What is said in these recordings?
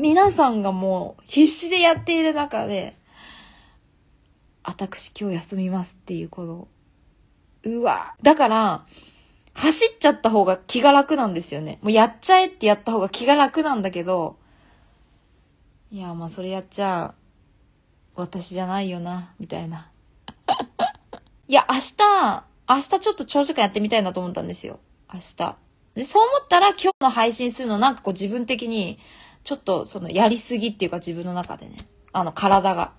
皆さんがもう必死でやっている中で、私今日休みますっていうこと。うわ。だから、走っちゃった方が気が楽なんですよね。もうやっちゃえってやった方が気が楽なんだけど、いや、まあそれやっちゃ、私じゃないよな、みたいな。いや、明日、明日ちょっと長時間やってみたいなと思ったんですよ。明日。で、そう思ったら今日の配信するのなんかこう自分的に、ちょっとそのやりすぎっていうか自分の中でね、あの体が、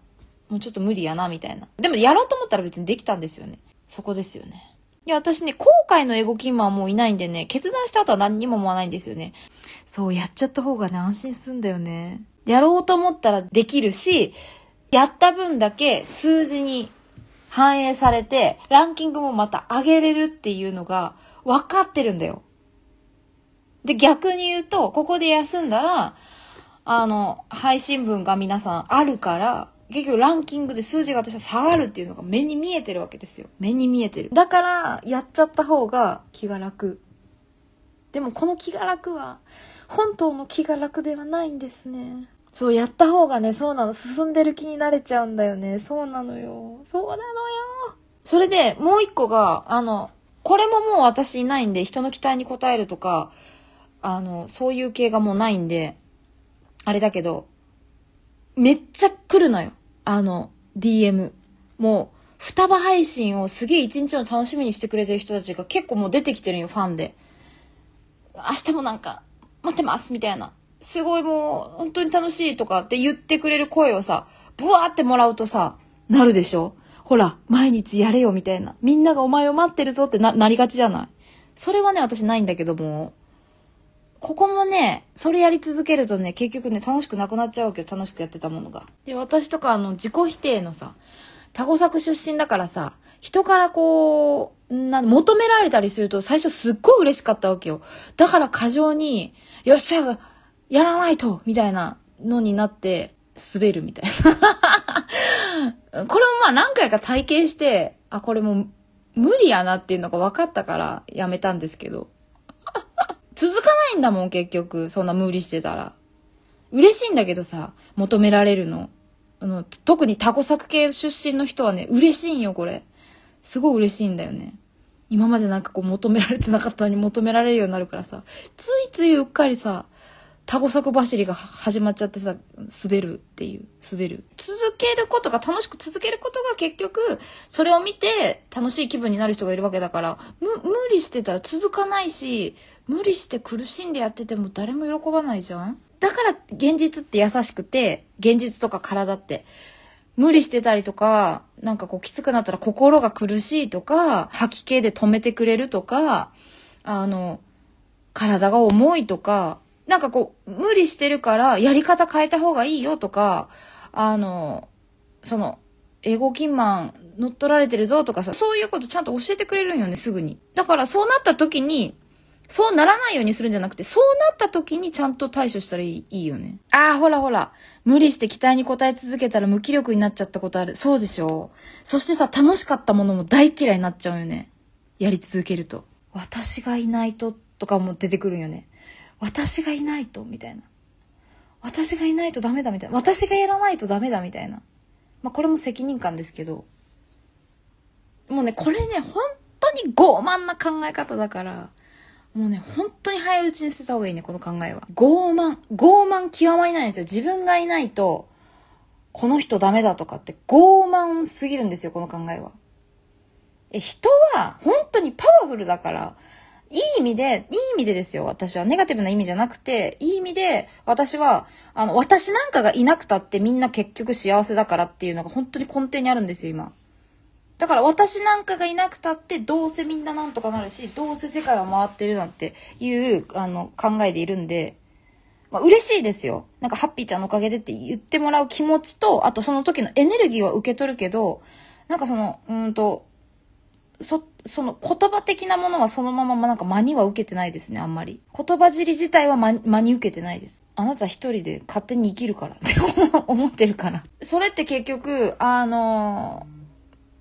もうちょっと無理やなみたいな。でもやろうと思ったら別にできたんですよね。そこですよね。いや、私ね、後悔のエゴキンマンもういないんでね、決断した後は何にも思わないんですよね。そう、やっちゃった方がね、安心すんだよね。やろうと思ったらできるし、やった分だけ数字に反映されて、ランキングもまた上げれるっていうのが分かってるんだよ。で、逆に言うと、ここで休んだら、あの、配信分が皆さんあるから、結局ランキングで数字が私は下がるっていうのが目に見えてるわけですよ。目に見えてる。だから、やっちゃった方が気が楽。でもこの気が楽は、本当の気が楽ではないんですね。そう、やった方がね、そうなの。進んでる気になれちゃうんだよね。そうなのよ。そうなのよ。それで、もう一個が、あの、これももう私いないんで、人の期待に応えるとか、あの、そういう系がもうないんで、あれだけど、めっちゃ来るのよ。あの、DM。もう、双葉配信をすげえ一日の楽しみにしてくれてる人たちが結構もう出てきてるよ、ファンで。明日もなんか、待ってますみたいな。すごいもう、本当に楽しいとかって言ってくれる声をさ、ブワーってもらうとさ、なるでしょほら、毎日やれよみたいな。みんながお前を待ってるぞってな、なりがちじゃないそれはね、私ないんだけども、ここもね、それやり続けるとね、結局ね、楽しくなくなっちゃうわけよ、楽しくやってたものが。で、私とか、あの、自己否定のさ、タゴ作出身だからさ、人からこう、な、求められたりすると最初すっごい嬉しかったわけよ。だから過剰に、よっしゃ、やらないとみたいなのになって、滑るみたいな。これもまあ何回か体験して、あ、これも無理やなっていうのが分かったからやめたんですけど。続かないんだもん、結局。そんな無理してたら。嬉しいんだけどさ、求められるの。あの、特にタコ作系出身の人はね、嬉しいんよ、これ。すごい嬉しいんだよね。今までなんかこう求められてなかったのに求められるようになるからさ、ついついうっかりさ、タコ作走りが始まっちゃってさ、滑るっていう、滑る。続けることが、楽しく続けることが結局、それを見て楽しい気分になる人がいるわけだから、無、無理してたら続かないし、無理して苦しんでやってても誰も喜ばないじゃんだから現実って優しくて、現実とか体って。無理してたりとか、なんかこうきつくなったら心が苦しいとか、吐き気で止めてくれるとか、あの、体が重いとか、なんかこう、無理してるからやり方変えた方がいいよとか、あの、その、エゴキンマン乗っ取られてるぞとかさ、そういうことちゃんと教えてくれるんよね、すぐに。だからそうなった時に、そうならないようにするんじゃなくて、そうなった時にちゃんと対処したらいいよね。ああ、ほらほら。無理して期待に応え続けたら無気力になっちゃったことある。そうでしょそしてさ、楽しかったものも大嫌いになっちゃうよね。やり続けると。私がいないととかも出てくるよね。私がいないとみたいな。私がいないとダメだみたいな。私がやらないとダメだみたいな。まあ、これも責任感ですけど。もうね、これね、本当に傲慢な考え方だから。もうね、本当に早いうちに捨てた方がいいね、この考えは。傲慢。傲慢極まりないんですよ。自分がいないと、この人ダメだとかって傲慢すぎるんですよ、この考えは。え、人は本当にパワフルだから、いい意味で、いい意味でですよ、私は。ネガティブな意味じゃなくて、いい意味で、私は、あの、私なんかがいなくたってみんな結局幸せだからっていうのが本当に根底にあるんですよ、今。だから私なんかがいなくたってどうせみんななんとかなるし、どうせ世界は回ってるなんていう、あの、考えでいるんで、まあ、嬉しいですよ。なんかハッピーちゃんのおかげでって言ってもらう気持ちと、あとその時のエネルギーは受け取るけど、なんかその、うんと、そ、その言葉的なものはそのまま、ま、なんか間には受けてないですね、あんまり。言葉尻自体は間間に受けてないです。あなた一人で勝手に生きるからって思ってるから。それって結局、あのー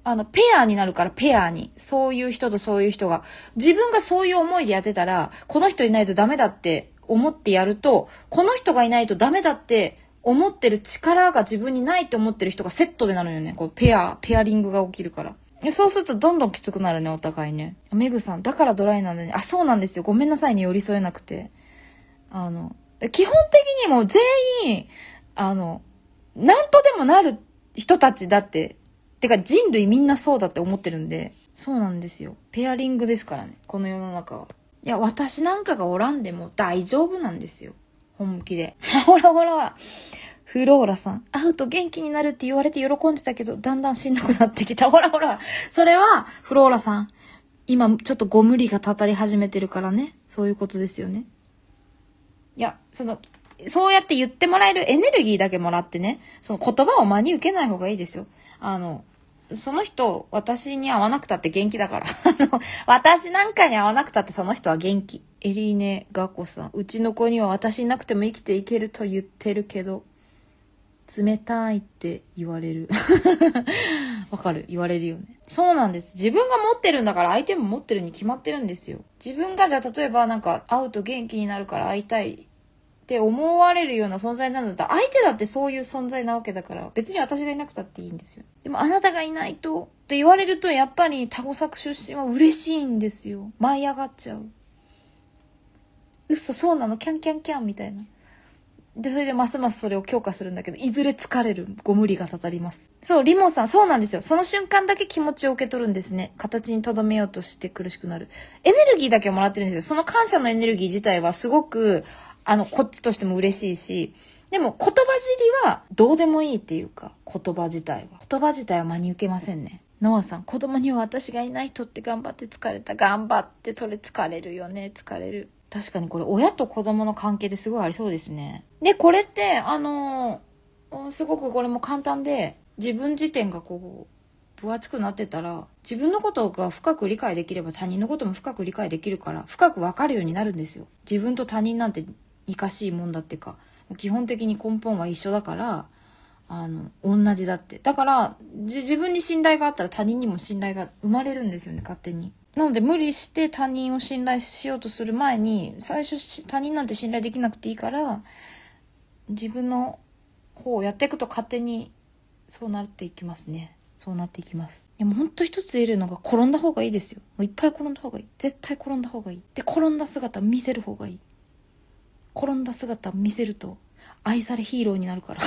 あの、ペアになるから、ペアに。そういう人とそういう人が。自分がそういう思いでやってたら、この人いないとダメだって思ってやると、この人がいないとダメだって思ってる力が自分にないって思ってる人がセットでなるよね。こう、ペア、ペアリングが起きるから。そうするとどんどんきつくなるね、お互いね。メグさん、だからドライなんだね。あ、そうなんですよ。ごめんなさいね、寄り添えなくて。あの、基本的にも全員、あの、なんとでもなる人たちだっててか人類みんなそうだって思ってるんで、そうなんですよ。ペアリングですからね、この世の中は。いや、私なんかがおらんでも大丈夫なんですよ。本気で。ほ らほらほら。フローラさん。会うと元気になるって言われて喜んでたけど、だんだんしんどくなってきた。ほらほら。それは、フローラさん。今、ちょっとご無理がたたり始めてるからね。そういうことですよね。いや、その、そうやって言ってもらえるエネルギーだけもらってね、その言葉を真に受けない方がいいですよ。あの、その人、私に会わなくたって元気だから。あの、私なんかに会わなくたってその人は元気。エリーネ・ガコさん。うちの子には私いなくても生きていけると言ってるけど、冷たいって言われる。わかる言われるよね。そうなんです。自分が持ってるんだから相手も持ってるに決まってるんですよ。自分がじゃあ例えばなんか会うと元気になるから会いたいって思われるような存在なんだったら、相手だってそういう存在なわけだから、別に私がいなくたっていいんですよ。でもあなたがいないと、って言われると、やっぱりタゴ作出身は嬉しいんですよ。舞い上がっちゃう。嘘、そうなのキャンキャンキャンみたいな。で、それでますますそれを強化するんだけど、いずれ疲れる。ご無理がたたります。そう、リモさん、そうなんですよ。その瞬間だけ気持ちを受け取るんですね。形に留めようとして苦しくなる。エネルギーだけもらってるんですよ。その感謝のエネルギー自体はすごく、あの、こっちとしても嬉しいし、でも言葉尻はどうでもいいっていうか、言葉自体は。言葉自体は真に受けませんね。ノアさん、子供には私がいないとって頑張って疲れた。頑張ってそれ疲れるよね。疲れる。確かにこれ親と子供の関係ですごいありそうですね。で、これって、あのー、すごくこれも簡単で、自分自体がこう、分厚くなってたら、自分のことが深く理解できれば他人のことも深く理解できるから、深くわかるようになるんですよ。自分と他人なんていかしいもんだっていうか基本的に根本は一緒だからあの同じだってだから自分に信頼があったら他人にも信頼が生まれるんですよね勝手になので無理して他人を信頼しようとする前に最初他人なんて信頼できなくていいから自分の方をやっていくと勝手にそうなっていきますねそうなっていきますでもほんと一つ言えるのが転んだ方がいいですよもういっぱい転んだ方がいい絶対転んだ方がいいで転んだ姿見せる方がいい転んだ姿見せると愛されヒーローになるから